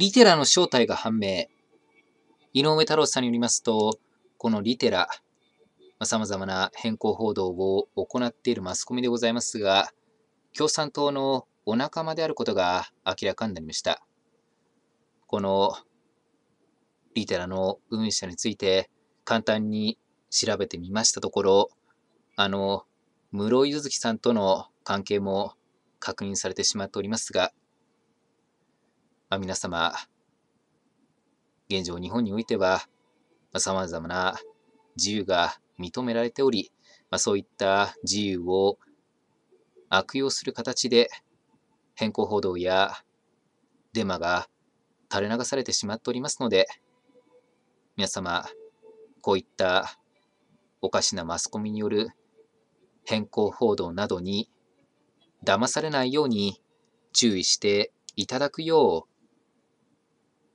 リテラの正体が判明。井上太郎さんによりますと、このリテラ、さまざ、まな変更報道を行っているマスコミでございますが、共産党のお仲間であることが明らかになりました。このリテラの運営者について簡単に調べてみましたところ、あの、室井ゆずきさんとの関係も確認されてしまっておりますが、まあ、皆様、現状日本においては、まあ、様々な自由が認められており、まあ、そういった自由を悪用する形で変更報道やデマが垂れ流されてしまっておりますので、皆様、こういったおかしなマスコミによる変更報道などに騙されないように注意していただくよう